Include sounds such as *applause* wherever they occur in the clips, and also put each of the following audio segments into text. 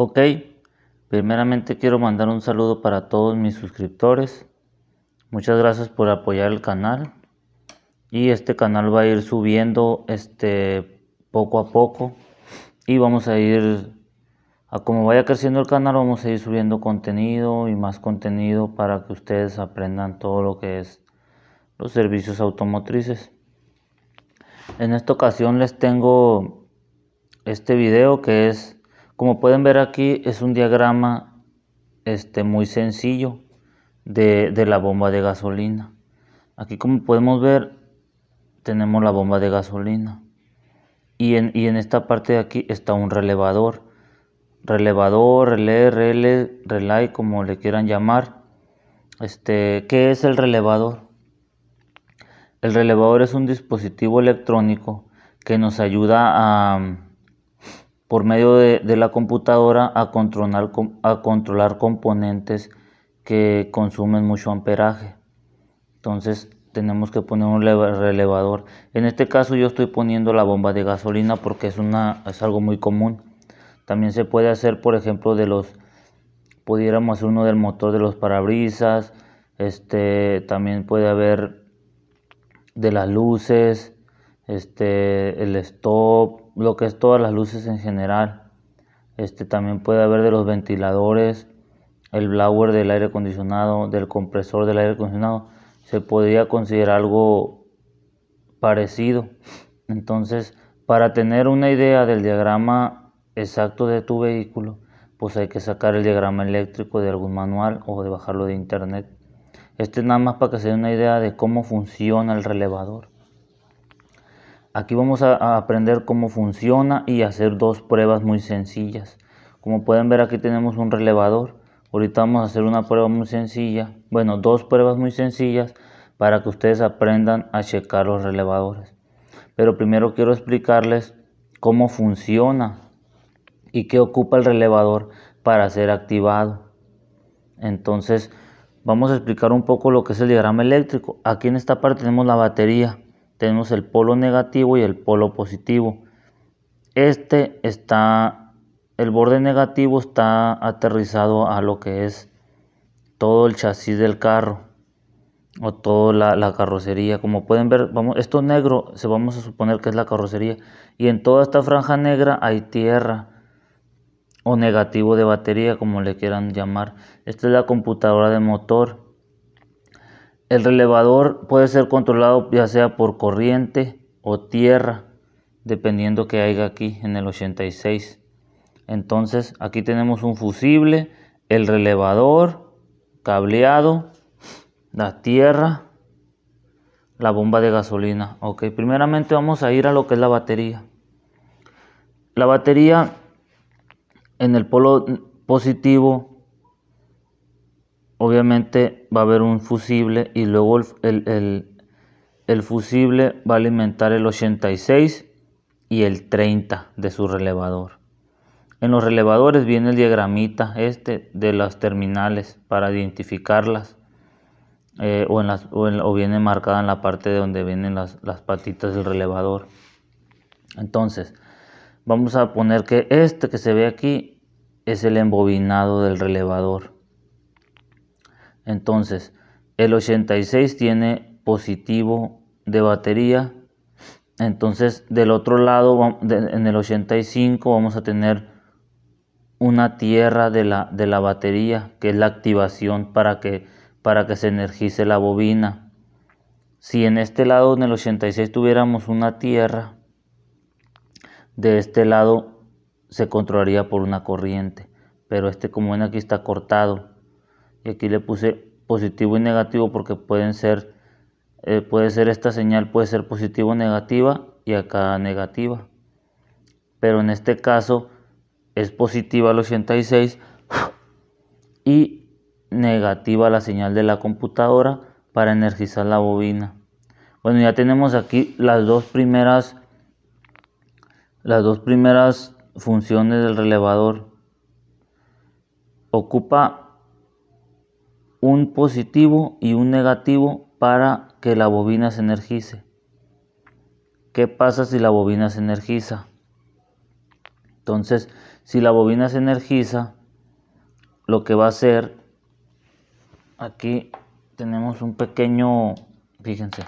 Ok, primeramente quiero mandar un saludo para todos mis suscriptores. Muchas gracias por apoyar el canal. Y este canal va a ir subiendo este poco a poco. Y vamos a ir, a como vaya creciendo el canal, vamos a ir subiendo contenido y más contenido para que ustedes aprendan todo lo que es los servicios automotrices. En esta ocasión les tengo este video que es como pueden ver aquí es un diagrama este, muy sencillo de, la bomba de gasolina. Aquí como podemos ver tenemos la bomba de gasolina. Y en, esta parte de aquí está un relevador. Relevador, relé, relé, relay, como le quieran llamar. Este, ¿Qué es el relevador? El relevador es un dispositivo electrónico que nos ayuda a, por medio de, la computadora a controlar, a controlar componentes que consumen mucho amperaje. Entonces tenemos que poner un relevador. En este caso yo estoy poniendo la bomba de gasolina porque es, una, es algo muy común. También se puede hacer, por ejemplo, de los, pudiéramos hacer uno del motor de los parabrisas, este, también puede haber de las luces, este, el stop, lo que es todas las luces en general. Este, también puede haber de los ventiladores, el blower del aire acondicionado, del compresor del aire acondicionado. Se podría considerar algo parecido. Entonces, para tener una idea del diagrama exacto de tu vehículo, pues hay que sacar el diagrama eléctrico de algún manual o de bajarlo de internet. Este es nada más para que se dé una idea de cómo funciona el relevador. Aquí vamos a aprender cómo funciona y hacer dos pruebas muy sencillas. Como pueden ver aquí tenemos un relevador. Ahorita vamos a hacer una prueba muy sencilla. Bueno, dos pruebas muy sencillas para que ustedes aprendan a checar los relevadores. Pero primero quiero explicarles cómo funciona y qué ocupa el relevador para ser activado. Entonces vamos a explicar un poco lo que es el diagrama eléctrico. Aquí en esta parte tenemos la batería tenemos el polo negativo y el polo positivo. Este está, el borde negativo está aterrizado a lo que es todo el chasis del carro o toda la, carrocería. Como pueden ver, vamos, esto negro se vamos a suponer que es la carrocería y en toda esta franja negra hay tierra o negativo de batería, como le quieran llamar. Esta es la computadora de motor el relevador puede ser controlado ya sea por corriente o tierra, dependiendo que haya aquí en el 86. Entonces aquí tenemos un fusible, el relevador, cableado, la tierra, la bomba de gasolina. Ok, primeramente vamos a ir a lo que es la batería. La batería en el polo positivo obviamente va a haber un fusible y luego el, fusible va a alimentar el 86 y el 30 de su relevador. En los relevadores viene el diagramita este de las terminales para identificarlas eh, o, en viene marcada en la parte de donde vienen las, las, patitas del relevador. Entonces, vamos a poner que este que se ve aquí es el embobinado del relevador. Entonces, el 86 tiene positivo de batería. Entonces, del otro lado, en el 85 vamos a tener una tierra de la, de la batería, que es la activación para que, para que se energice la bobina. Si en este lado, en el 86, tuviéramos una tierra, de este lado se controlaría por una corriente. Pero este, como ven aquí, está cortado. Y aquí le puse positivo y negativo porque pueden ser, eh, puede ser esta señal, puede ser positivo o negativa y acá negativa. Pero en este caso es positiva los 86 y negativa la señal de la computadora para energizar la bobina. Bueno, ya tenemos aquí las dos primeras las dos primeras funciones del relevador. Ocupa un positivo y un negativo para que la bobina se energice. ¿Qué pasa si la bobina se energiza? Entonces, si la bobina se energiza, lo que va a hacer, aquí tenemos un pequeño, fíjense,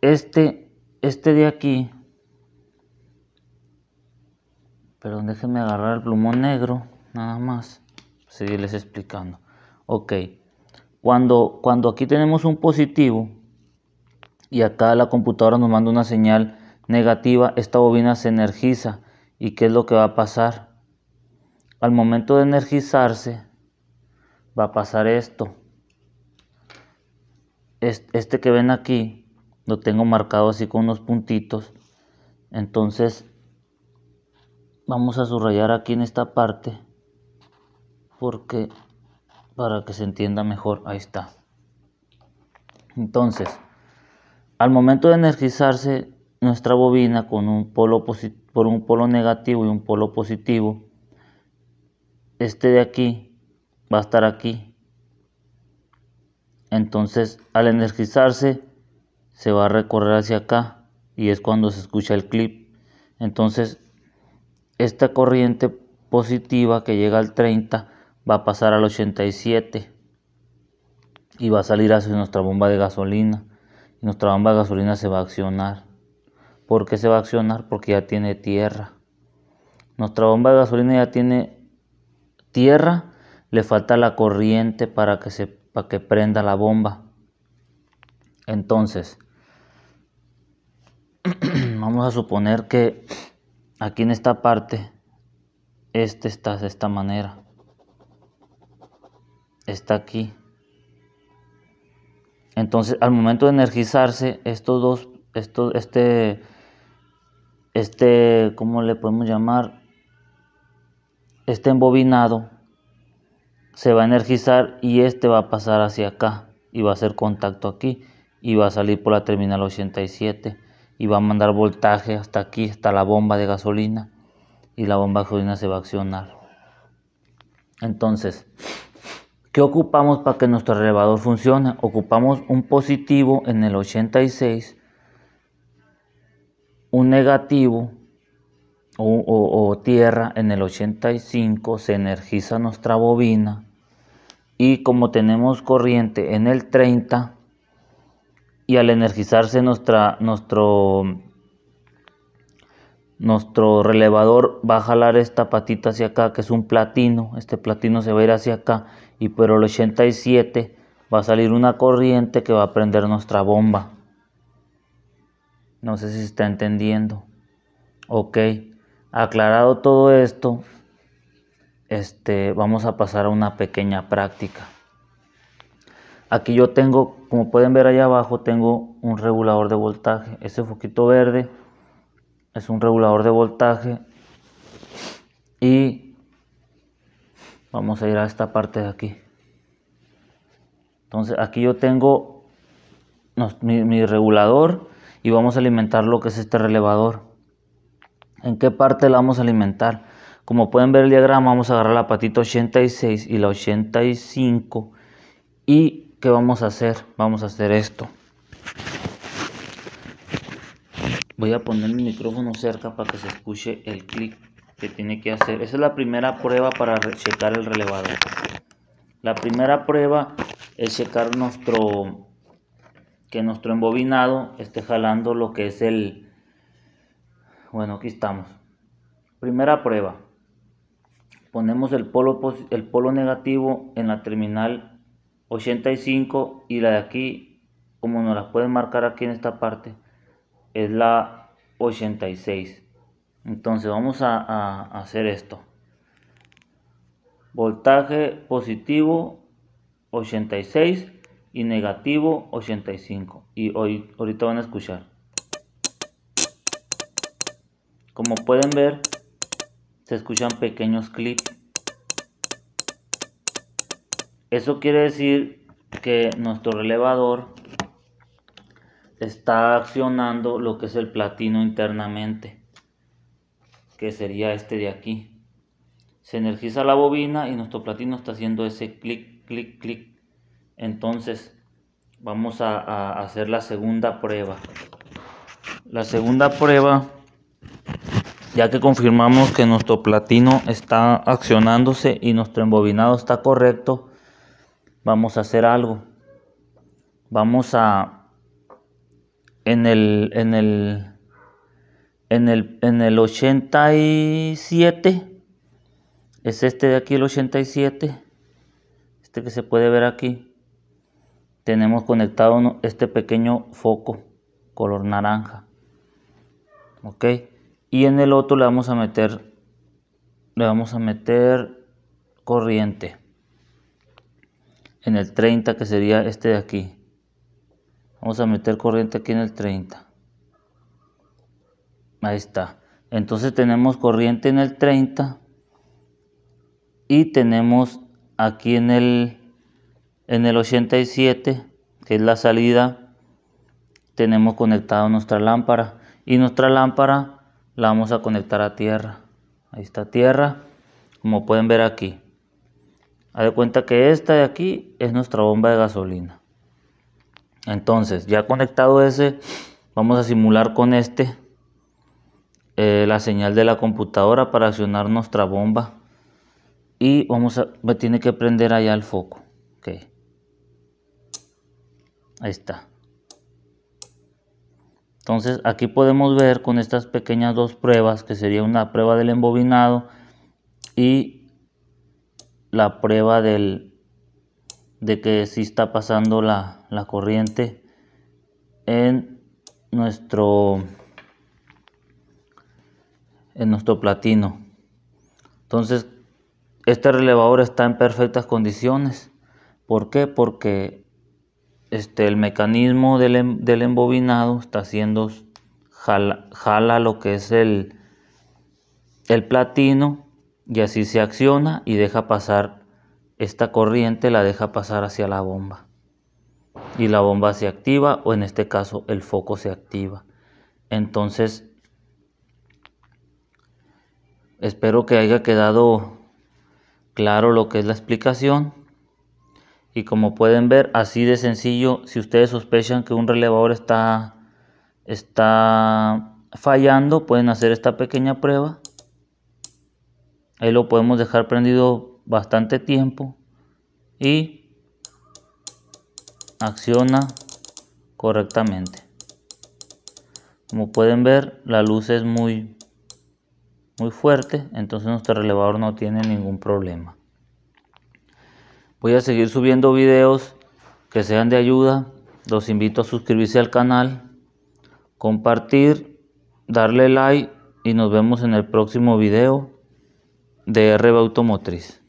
este, este de aquí, perdón, déjenme agarrar el plumón negro, nada más, seguirles explicando. Ok, cuando, cuando aquí tenemos un positivo y acá la computadora nos manda una señal negativa, esta bobina se energiza. ¿Y qué es lo que va a pasar? Al momento de energizarse, va a pasar esto. Este que ven aquí, lo tengo marcado así con unos puntitos. Entonces, vamos a subrayar aquí en esta parte. Porque para que se entienda mejor. Ahí está. Entonces, al momento de energizarse nuestra bobina con un polo por un polo negativo y un polo positivo, este de aquí va a estar aquí. Entonces, al energizarse, se va a recorrer hacia acá y es cuando se escucha el clip. Entonces, esta corriente positiva que llega al 30 va a pasar al 87 y va a salir hacia nuestra bomba de gasolina. Y nuestra bomba de gasolina se va a accionar. ¿Por qué se va a accionar? Porque ya tiene tierra. Nuestra bomba de gasolina ya tiene tierra, le falta la corriente para que, se, para que prenda la bomba. Entonces, *clears throat* vamos a suponer que aquí en esta parte, este está de esta manera está aquí. Entonces, al momento de energizarse, estos dos, esto, este, este, ¿cómo le podemos llamar? Este embobinado se va a energizar y este va a pasar hacia acá y va a hacer contacto aquí y va a salir por la terminal 87 y va a mandar voltaje hasta aquí, hasta la bomba de gasolina y la bomba de gasolina se va a accionar. Entonces, ¿Qué ocupamos para que nuestro elevador funcione? Ocupamos un positivo en el 86, un negativo o, tierra en el 85, se energiza nuestra bobina y como tenemos corriente en el 30 y al energizarse nuestra, nuestro nuestro relevador va a jalar esta patita hacia acá, que es un platino. Este platino se va a ir hacia acá. Y pero el 87 va a salir una corriente que va a prender nuestra bomba. No sé si está entendiendo. Ok. Aclarado todo esto, este, vamos a pasar a una pequeña práctica. Aquí yo tengo, como pueden ver allá abajo, tengo un regulador de voltaje. Ese foquito verde es un regulador de voltaje y vamos a ir a esta parte de aquí entonces aquí yo tengo mi, regulador y vamos a alimentar lo que es este relevador en qué parte la vamos a alimentar como pueden ver el diagrama vamos a agarrar la patita 86 y la 85 y qué vamos a hacer vamos a hacer esto Voy a poner mi micrófono cerca para que se escuche el clic que tiene que hacer. Esa es la primera prueba para checar el relevador. La primera prueba es checar nuestro que nuestro embobinado esté jalando lo que es el bueno, aquí estamos. Primera prueba. Ponemos el polo el polo negativo en la terminal 85 y la de aquí como nos la pueden marcar aquí en esta parte es la 86. Entonces vamos a, hacer esto. Voltaje positivo 86 y negativo 85. Y hoy, ahorita van a escuchar. Como pueden ver, se escuchan pequeños clips. Eso quiere decir que nuestro relevador está accionando lo que es el platino internamente, que sería este de aquí. Se energiza la bobina y nuestro platino está haciendo ese clic, clic, clic. Entonces vamos a, a hacer la segunda prueba. La segunda prueba, ya que confirmamos que nuestro platino está accionándose y nuestro embobinado está correcto, vamos a hacer algo. Vamos a en el, en el, en el, en el 87, es este de aquí el 87, este que se puede ver aquí, tenemos conectado este pequeño foco color naranja, ok, y en el otro le vamos a meter, le vamos a meter corriente, en el 30 que sería este de aquí, vamos a meter corriente aquí en el 30 ahí está entonces tenemos corriente en el 30 y tenemos aquí en el en el 87 que es la salida tenemos conectada nuestra lámpara y nuestra lámpara la vamos a conectar a tierra ahí está tierra como pueden ver aquí haz de cuenta que esta de aquí es nuestra bomba de gasolina entonces ya conectado ese vamos a simular con este eh, la señal de la computadora para accionar nuestra bomba y vamos a tiene que prender allá el foco okay. ahí está entonces aquí podemos ver con estas pequeñas dos pruebas que sería una prueba del embobinado y la prueba del de que si está pasando la, la corriente en nuestro en nuestro platino entonces este relevador está en perfectas condiciones ¿por qué? porque este, el mecanismo del, em, embobinado está haciendo jala, lo que es el, el platino y así se acciona y deja pasar esta corriente la deja pasar hacia la bomba y la bomba se activa o en este caso el foco se activa. Entonces, espero que haya quedado claro lo que es la explicación. Y como pueden ver, así de sencillo, si ustedes sospechan que un relevador está, está fallando, pueden hacer esta pequeña prueba. Ahí lo podemos dejar prendido bastante tiempo. Y acciona correctamente. Como pueden ver, la luz es muy, muy fuerte, entonces nuestro relevador no tiene ningún problema. Voy a seguir subiendo videos que sean de ayuda. Los invito a suscribirse al canal, compartir, darle like y nos vemos en el próximo video de RB Automotriz.